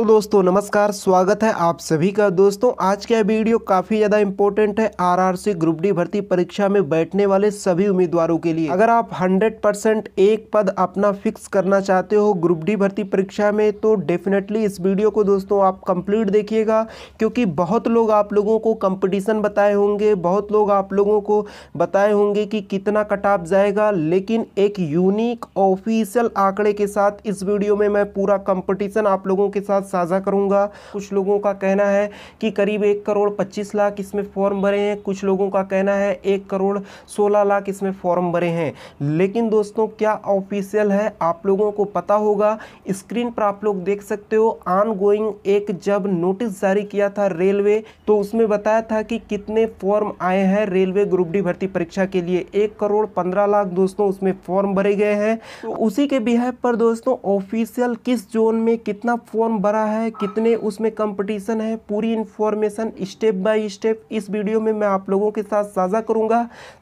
तो दोस्तों नमस्कार स्वागत है आप सभी का दोस्तों आज का वीडियो काफ़ी ज़्यादा इम्पोर्टेंट है आरआरसी ग्रुप डी भर्ती परीक्षा में बैठने वाले सभी उम्मीदवारों के लिए अगर आप 100 परसेंट एक पद अपना फिक्स करना चाहते हो ग्रुप डी भर्ती परीक्षा में तो डेफिनेटली इस वीडियो को दोस्तों आप कंप्लीट देखिएगा क्योंकि बहुत लोग आप लोगों को कंपटीशन बताए होंगे बहुत लोग आप लोगों को बताए होंगे कि कितना कट ऑफ जाएगा लेकिन एक यूनिक ऑफिशियल आंकड़े के साथ इस वीडियो में मैं पूरा कॉम्पिटिशन आप लोगों के साथ साझा करूंगा कुछ लोगों का कहना है कि करीब एक करोड़ पच्चीस लाख इसमें फॉर्म भरे हैं कुछ लोगों का कहना है एक करोड़ सोलह लाख इसमें फॉर्म भरे हैं लेकिन दोस्तों क्या ऑफिशियल है आप लोगों को पता होगा स्क्रीन पर आप लोग देख सकते हो ऑन गोइंग एक जब नोटिस जारी किया था रेलवे तो उसमें बताया था कि कितने फॉर्म आए हैं रेलवे ग्रुप डी भर्ती परीक्षा के लिए एक करोड़ पंद्रह लाख दोस्तों उसमें फॉर्म भरे गए हैं तो उसी के बिहार पर दोस्तों ऑफिशियल किस जोन में कितना फॉर्म भरा रहा है कितने उसमें कंपटीशन है पूरी इन्फॉर्मेशन स्टेप बाय स्टेप इस वीडियो में मैं आप लोगों के साथ साझा करूंगा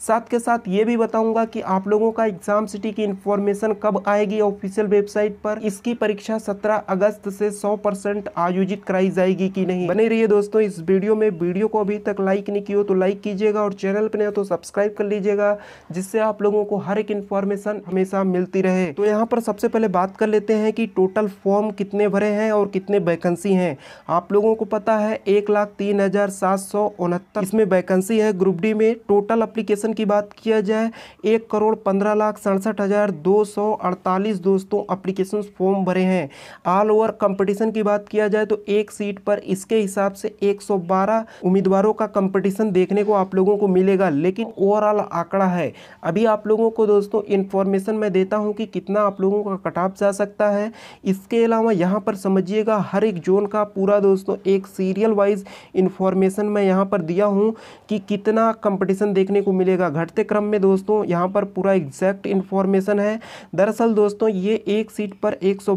साथ के साथ ये भी बताऊंगा कि आप लोगों का एग्ज़ाम सिटी की इन्फॉर्मेशन कब आएगी ऑफिशियल वेबसाइट पर इसकी परीक्षा सत्रह अगस्त से सौ परसेंट आयोजित कराई जाएगी कि नहीं बने रही दोस्तों इस वीडियो में वीडियो को अभी तक लाइक नहीं किया तो लाइक कीजिएगा और चैनल पर नहीं तो सब्सक्राइब कर लीजिएगा जिससे आप लोगों को हर एक इन्फॉर्मेशन हमेशा मिलती रहे तो यहाँ पर सबसे पहले बात कर लेते हैं कि टोटल फॉर्म कितने भरे हैं और कितने वैकेंसी हैं आप लोगों को पता है एक लाख तीन हज़ार सात सौ उनहत्तर इसमें वैकेंसी है ग्रुप डी में टोटल अप्लीकेशन की बात किया जाए एक करोड़ पंद्रह लाख सड़सठ हज़ार दो सौ अड़तालीस दोस्तों अप्लीकेशन फॉर्म भरे हैं ऑल ओवर कंपटीशन की बात किया जाए तो एक सीट पर इसके हिसाब से एक उम्मीदवारों का कंपटीशन देखने को आप लोगों को मिलेगा लेकिन ओवरऑल आंकड़ा है अभी आप लोगों को दोस्तों इन्फॉर्मेशन मैं देता हूं कि कितना आप लोगों का कटाप जा सकता है इसके अलावा यहां पर समझिएगा रखिएगा हर एक जोन का पूरा दोस्तों एक सीरियल वाइज इन्फॉर्मेशन मैं यहाँ पर दिया हूँ कि कितना कंपटीशन देखने को मिलेगा घटते क्रम में दोस्तों यहाँ पर पूरा एग्जैक्ट इन्फॉर्मेशन है दरअसल दोस्तों ये एक सीट पर एक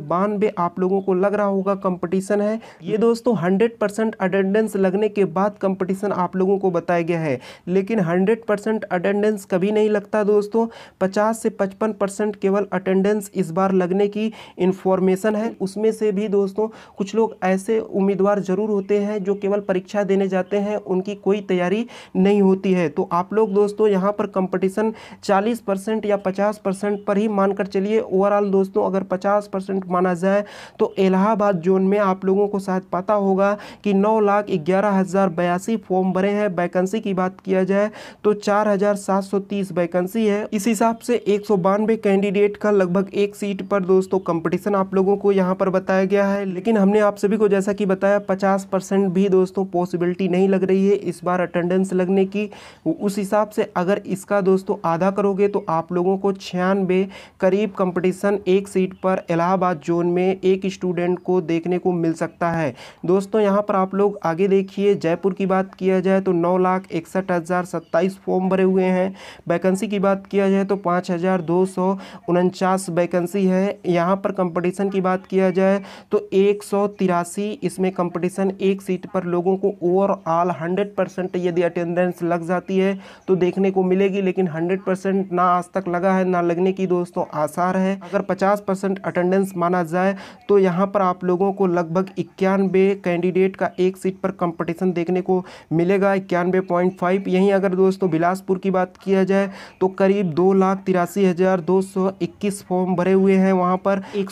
आप लोगों को लग रहा होगा कंपटीशन है ये दोस्तों हंड्रेड परसेंट अटेंडेंस लगने के बाद कंपटीशन आप लोगों को बताया गया है लेकिन हंड्रेड परसेंट अटेंडेंस कभी नहीं लगता दोस्तों पचास से पचपन परसेंट केवल अटेंडेंस इस बार लगने की इन्फॉर्मेशन है उसमें से भी दोस्तों कुछ लोग ऐसे उम्मीदवार ज़रूर होते हैं जो केवल परीक्षा देने जाते हैं उनकी कोई तैयारी नहीं होती है तो आप लोग दोस्तों यहाँ पर कंपटीशन 40 परसेंट या 50 परसेंट पर ही मानकर चलिए ओवरऑल दोस्तों अगर 50 परसेंट माना जाए तो इलाहाबाद जोन में आप लोगों को शायद पता होगा कि नौ लाख ग्यारह हज़ार बयासी फॉर्म भरे हैं वैकेंसी की बात किया जाए तो चार हज़ार सात सौ तीस वैकेंसी है इस हिसाब से एक सौ बानवे कैंडिडेट का लगभग एक सीट पर दोस्तों कंपटीशन आप लोगों को यहाँ पर बताया गया है लेकिन लेकिन हमने आप सभी को जैसा कि बताया 50 परसेंट भी दोस्तों पॉसिबिलिटी नहीं लग रही है इस बार अटेंडेंस लगने की उस हिसाब से अगर इसका दोस्तों आधा करोगे तो आप लोगों को छियानवे करीब कंपटीशन एक सीट पर इलाहाबाद जोन में एक स्टूडेंट को देखने को मिल सकता है दोस्तों यहाँ पर आप लोग आगे देखिए जयपुर की बात किया जाए तो नौ लाख इकसठ हज़ार सत्ताईस फॉर्म भरे हुए हैं वैकेंसी की बात किया जाए तो पाँच हज़ार दो सौ उनचास वैकेंसी है यहाँ पर कंपटीशन की बात किया जाए तो एक एक सौ तिरासी इसमें कंपटीशन एक सीट पर लोगों को ओवरऑल हंड्रेड परसेंट यदि अटेंडेंस लग जाती है तो देखने को मिलेगी लेकिन हंड्रेड परसेंट ना आज तक लगा है ना लगने की दोस्तों आसार है अगर पचास परसेंट अटेंडेंस माना जाए तो यहाँ पर आप लोगों को लगभग इक्यानवे कैंडिडेट का एक सीट पर कंपटीशन देखने को मिलेगा इक्यानवे पॉइंट यहीं अगर दोस्तों बिलासपुर की बात किया जाए तो करीब दो फॉर्म भरे हुए हैं वहाँ पर एक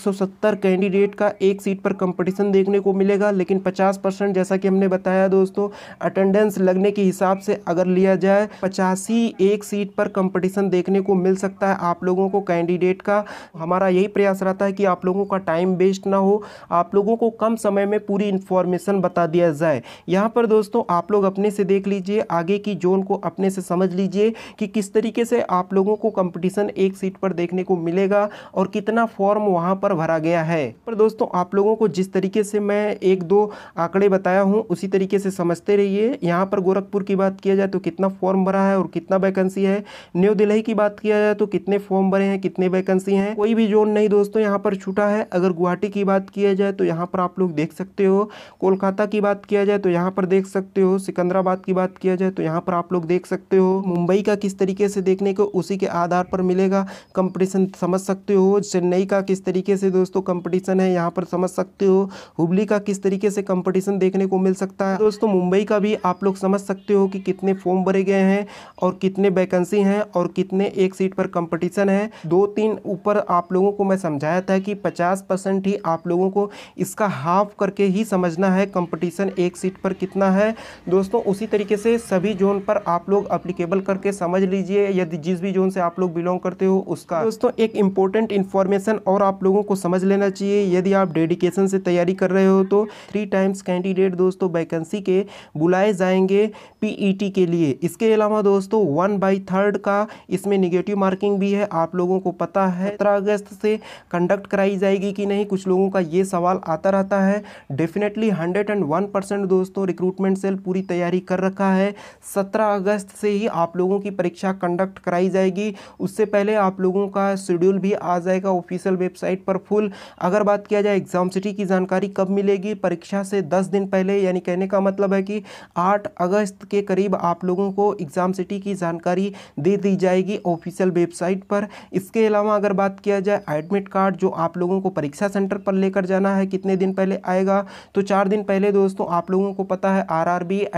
कैंडिडेट का एक सीट पर कंप कंपटीशन देखने को मिलेगा लेकिन पचास परसेंट जैसा कि हमने बताया दोस्तों अटेंडेंस लगने के हिसाब से अगर लिया जाए पचासी एक सीट पर कंपटीशन देखने को मिल सकता है आप लोगों को कैंडिडेट का हमारा यही प्रयास रहता है कि आप लोगों का टाइम वेस्ट ना हो आप लोगों को कम समय में पूरी इन्फॉर्मेशन बता दिया जाए यहाँ पर दोस्तों आप लोग अपने से देख लीजिए आगे की जोन को अपने से समझ लीजिए कि किस तरीके से आप लोगों को कंपटीशन एक सीट पर देखने को मिलेगा और कितना फॉर्म वहाँ पर भरा गया है पर दोस्तों आप लोगों को जिस तरीके से मैं एक दो आंकड़े बताया हूँ उसी तरीके से समझते रहिए यहाँ पर गोरखपुर की बात किया जाए तो कितना फॉर्म भरा है और कितना वैकेंसी है न्यू दिल्ली की बात किया जाए तो कितने फॉर्म भरे हैं कितने वैकेंसी हैं कोई भी जोन नहीं दोस्तों यहाँ पर छूटा है अगर गुवाहाटी की बात किया जाए तो यहाँ पर आप लोग देख सकते हो कोलकाता की बात किया जाए तो यहाँ पर देख सकते हो सिकंदराबाद की बात किया जाए तो यहाँ पर आप लोग देख सकते हो मुंबई का किस तरीके से देखने को उसी के आधार पर मिलेगा कंपटीशन समझ सकते हो चेन्नई का किस तरीके से दोस्तों कंपटीशन है यहाँ पर समझ सकते हो हुबली का किस तरीके से कंपटीशन देखने को मिल सकता है दोस्तों मुंबई का भी आप लोग समझ सकते हो कि कितने फॉर्म भरे गए हैं और कितने वैकेंसी हैं और कितने एक सीट पर कंपटीशन है दो तीन ऊपर आप लोगों को मैं समझाया था कि 50 परसेंट ही आप लोगों को इसका हाफ करके ही समझना है कंपटीशन एक सीट पर कितना है दोस्तों उसी तरीके से सभी जोन पर आप लोग अप्लीकेबल करके समझ लीजिए यदि जिस भी जोन से आप लोग बिलोंग करते हो उसका दोस्तों एक इंपॉर्टेंट इंफॉर्मेशन और आप लोगों को समझ लेना चाहिए यदि आप डेडिकेशन से से तैयारी कर रहे हो तो थ्री टाइम्स कैंडिडेट दोस्तों वैकेंसी के बुलाए जाएंगे पीईटी e के लिए इसके अलावा दोस्तों वन बाई थर्ड का इसमें निगेटिव मार्किंग भी है आप लोगों को पता है सत्रह अगस्त से कंडक्ट कराई जाएगी कि नहीं कुछ लोगों का ये सवाल आता रहता है definitely hundred and one percent दोस्तों रिक्रूटमेंट सेल पूरी तैयारी कर रखा है सत्रह अगस्त से ही आप लोगों की परीक्षा कंडक्ट कराई जाएगी उससे पहले आप लोगों का शेड्यूल भी आ जाएगा ऑफिशियल वेबसाइट पर फुल अगर बात किया जाए एग्जाम सिटी की जानकारी कब मिलेगी परीक्षा से दस दिन पहले यानी कहने का मतलब है कि आठ अगस्त के करीब आप लोगों को एग्ज़ाम सिटी की जानकारी दे दी जाएगी ऑफिशियल वेबसाइट पर इसके अलावा अगर बात किया जाए एडमिट कार्ड जो आप लोगों को परीक्षा सेंटर पर लेकर जाना है कितने दिन पहले आएगा तो चार दिन पहले दोस्तों आप लोगों को पता है आर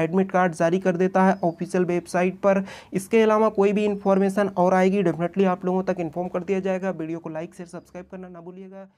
एडमिट कार्ड जारी कर देता है ऑफिशियल वेबसाइट पर इसके अलावा कोई भी इंफॉर्मेशन और आएगी डेफिनेटली आप लोगों तक इन्फॉर्म कर दिया जाएगा वीडियो को लाइक शेयर सब्सक्राइब करना ना भूलिएगा